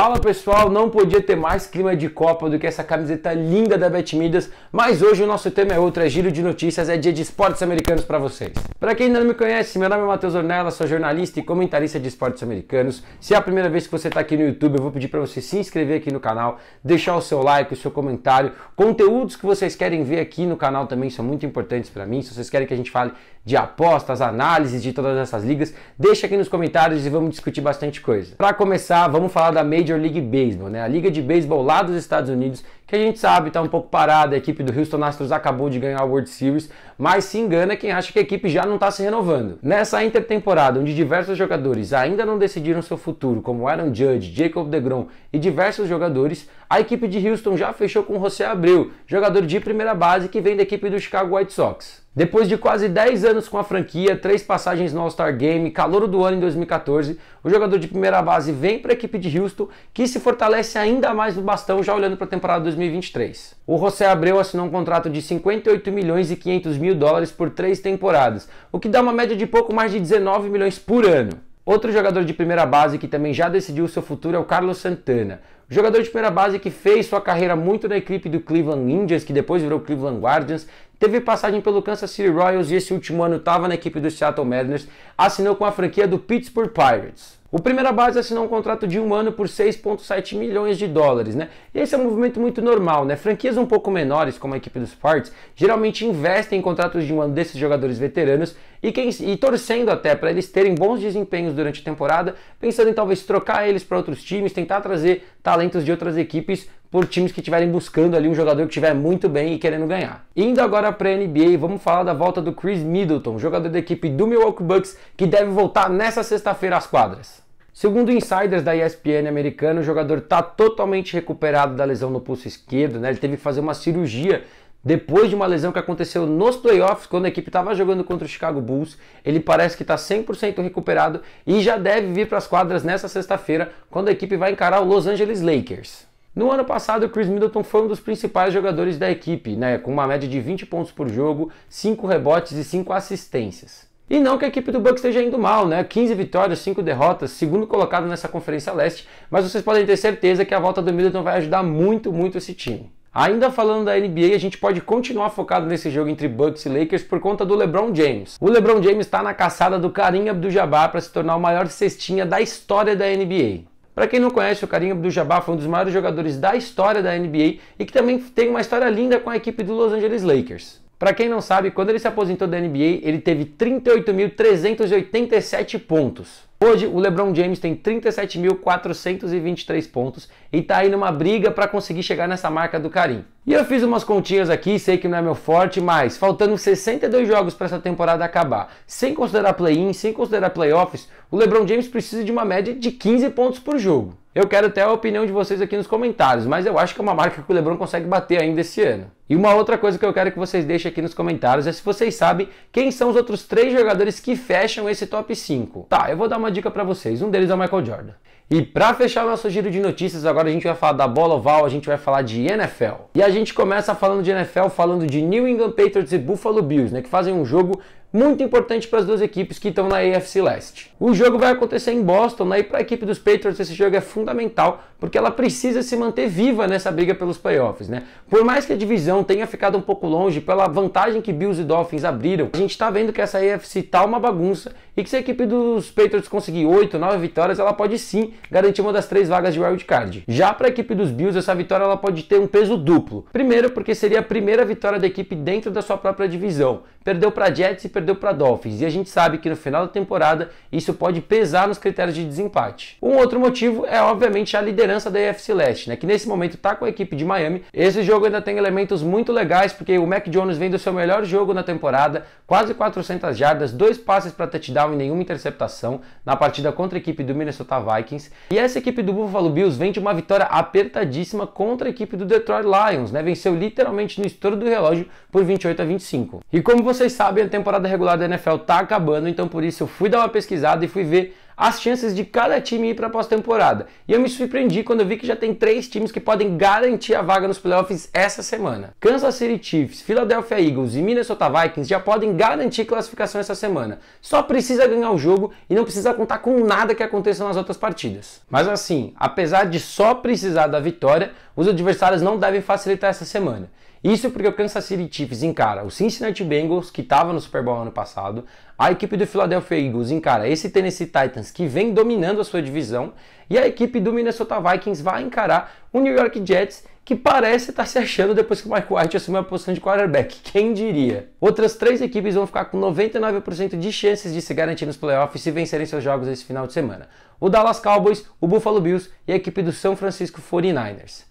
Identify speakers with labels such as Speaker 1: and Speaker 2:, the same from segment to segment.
Speaker 1: Fala pessoal, não podia ter mais clima de Copa do que essa camiseta linda da Bet Midas, mas hoje o nosso tema é outro, é giro de notícias, é dia de esportes americanos para vocês. Para quem ainda não me conhece, meu nome é Matheus Ornella, sou jornalista e comentarista de esportes americanos. Se é a primeira vez que você está aqui no YouTube, eu vou pedir para você se inscrever aqui no canal, deixar o seu like, o seu comentário. Conteúdos que vocês querem ver aqui no canal também são muito importantes para mim. Se vocês querem que a gente fale de apostas, análises de todas essas ligas, deixa aqui nos comentários e vamos discutir bastante coisa. Para começar, vamos falar da Major Major League Baseball, né? a liga de beisebol lá dos Estados Unidos que a gente sabe está um pouco parada, a equipe do Houston Astros acabou de ganhar a World Series, mas se engana quem acha que a equipe já não está se renovando. Nessa intertemporada, onde diversos jogadores ainda não decidiram seu futuro, como Aaron Judge, Jacob DeGrom e diversos jogadores, a equipe de Houston já fechou com José Abreu, jogador de primeira base que vem da equipe do Chicago White Sox. Depois de quase 10 anos com a franquia, três passagens no All-Star Game, calor do ano em 2014, o jogador de primeira base vem para a equipe de Houston, que se fortalece ainda mais no bastão já olhando para a temporada 2015. 2023. O José Abreu assinou um contrato de 58 milhões e 500 mil dólares por três temporadas, o que dá uma média de pouco mais de 19 milhões por ano. Outro jogador de primeira base que também já decidiu seu futuro é o Carlos Santana. jogador de primeira base que fez sua carreira muito na equipe do Cleveland Indians, que depois virou Cleveland Guardians, teve passagem pelo Kansas City Royals e esse último ano estava na equipe do Seattle Mariners, assinou com a franquia do Pittsburgh Pirates. O Primeira Base assinou um contrato de um ano por 6,7 milhões de dólares, né? E esse é um movimento muito normal, né? Franquias um pouco menores, como a equipe dos Sports, geralmente investem em contratos de um ano desses jogadores veteranos e, quem, e torcendo até para eles terem bons desempenhos durante a temporada, pensando em talvez trocar eles para outros times, tentar trazer talentos de outras equipes por times que estiverem buscando ali um jogador que estiver muito bem e querendo ganhar. Indo agora para a NBA, vamos falar da volta do Chris Middleton, jogador da equipe do Milwaukee Bucks, que deve voltar nessa sexta-feira às quadras. Segundo insiders da ESPN americana, o jogador está totalmente recuperado da lesão no pulso esquerdo, né? Ele teve que fazer uma cirurgia depois de uma lesão que aconteceu nos playoffs, quando a equipe estava jogando contra o Chicago Bulls. Ele parece que está 100% recuperado e já deve vir para as quadras nessa sexta-feira, quando a equipe vai encarar o Los Angeles Lakers. No ano passado, Chris Middleton foi um dos principais jogadores da equipe, né, com uma média de 20 pontos por jogo, 5 rebotes e 5 assistências. E não que a equipe do Bucks esteja indo mal, né? 15 vitórias, 5 derrotas, segundo colocado nessa Conferência Leste, mas vocês podem ter certeza que a volta do Middleton vai ajudar muito, muito esse time. Ainda falando da NBA, a gente pode continuar focado nesse jogo entre Bucks e Lakers por conta do LeBron James. O LeBron James está na caçada do Karim Abdul-Jabbar para se tornar o maior cestinha da história da NBA. Para quem não conhece, o Karim Abdul-Jabbar foi um dos maiores jogadores da história da NBA e que também tem uma história linda com a equipe do Los Angeles Lakers. Para quem não sabe, quando ele se aposentou da NBA, ele teve 38.387 pontos. Hoje, o LeBron James tem 37.423 pontos e está aí numa briga para conseguir chegar nessa marca do Karim. E eu fiz umas continhas aqui, sei que não é meu forte, mas faltando 62 jogos para essa temporada acabar, sem considerar play-in, sem considerar playoffs, o LeBron James precisa de uma média de 15 pontos por jogo. Eu quero até a opinião de vocês aqui nos comentários, mas eu acho que é uma marca que o LeBron consegue bater ainda esse ano. E uma outra coisa que eu quero que vocês deixem aqui nos comentários é se vocês sabem quem são os outros três jogadores que fecham esse top 5. Tá, eu vou dar uma dica para vocês. Um deles é o Michael Jordan. E para fechar o nosso giro de notícias, agora a gente vai falar da bola oval, a gente vai falar de NFL. E a gente começa falando de NFL, falando de New England Patriots e Buffalo Bills, né, que fazem um jogo muito importante para as duas equipes que estão na AFC Leste. O jogo vai acontecer em Boston, né? e para a equipe dos Patriots esse jogo é fundamental, porque ela precisa se manter viva nessa briga pelos playoffs. Né? Por mais que a divisão tenha ficado um pouco longe, pela vantagem que Bills e Dolphins abriram, a gente está vendo que essa AFC tá uma bagunça, e que se a equipe dos Patriots conseguir 8, 9 vitórias, ela pode sim garantir uma das três vagas de wildcard. Já para a equipe dos Bills, essa vitória ela pode ter um peso duplo. Primeiro, porque seria a primeira vitória da equipe dentro da sua própria divisão. Perdeu para Jets e perdeu para Dolphins, e a gente sabe que no final da temporada isso pode pesar nos critérios de desempate. Um outro motivo é obviamente a liderança da AFC Leste, né, que nesse momento está com a equipe de Miami. Esse jogo ainda tem elementos muito legais porque o Mac Jones vem do seu melhor jogo na temporada, quase 400 jardas, dois passes para touchdown e nenhuma interceptação na partida contra a equipe do Minnesota Vikings. E essa equipe do Buffalo Bills vem de uma vitória apertadíssima contra a equipe do Detroit Lions, né? Venceu literalmente no estouro do relógio por 28 a 25. E como vocês sabem, a temporada temporada regular da NFL está acabando, então por isso eu fui dar uma pesquisada e fui ver as chances de cada time ir para a pós-temporada. E eu me surpreendi quando eu vi que já tem três times que podem garantir a vaga nos playoffs essa semana. Kansas City Chiefs, Philadelphia Eagles e Minnesota Vikings já podem garantir classificação essa semana. Só precisa ganhar o jogo e não precisa contar com nada que aconteça nas outras partidas. Mas assim, apesar de só precisar da vitória, os adversários não devem facilitar essa semana. Isso porque o Kansas City Chiefs encara o Cincinnati Bengals, que estava no Super Bowl ano passado, a equipe do Philadelphia Eagles encara esse Tennessee Titans, que vem dominando a sua divisão, e a equipe do Minnesota Vikings vai encarar o New York Jets, que parece estar tá se achando depois que o Mike White assumiu a posição de quarterback, quem diria? Outras três equipes vão ficar com 99% de chances de se garantir nos playoffs se vencerem seus jogos esse final de semana. O Dallas Cowboys, o Buffalo Bills e a equipe do São Francisco 49ers.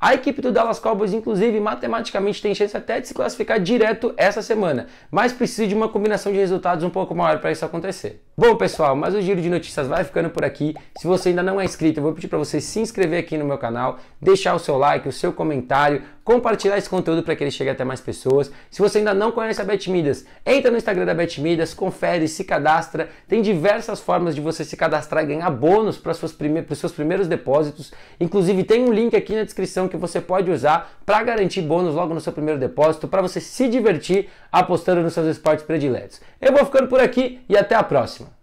Speaker 1: A equipe do Dallas Cowboys, inclusive, matematicamente tem chance até de se classificar direto essa semana, mas precisa de uma combinação de resultados um pouco maior para isso acontecer. Bom, pessoal, mas o giro de notícias vai ficando por aqui. Se você ainda não é inscrito, eu vou pedir para você se inscrever aqui no meu canal, deixar o seu like, o seu comentário, compartilhar esse conteúdo para que ele chegue até mais pessoas. Se você ainda não conhece a Betmidas, entra no Instagram da Betmidas, confere, se cadastra. Tem diversas formas de você se cadastrar e ganhar bônus para os seus primeiros depósitos. Inclusive, tem um link aqui na descrição que você pode usar para garantir bônus logo no seu primeiro depósito, para você se divertir apostando nos seus esportes prediletos. Eu vou ficando por aqui e até a próxima.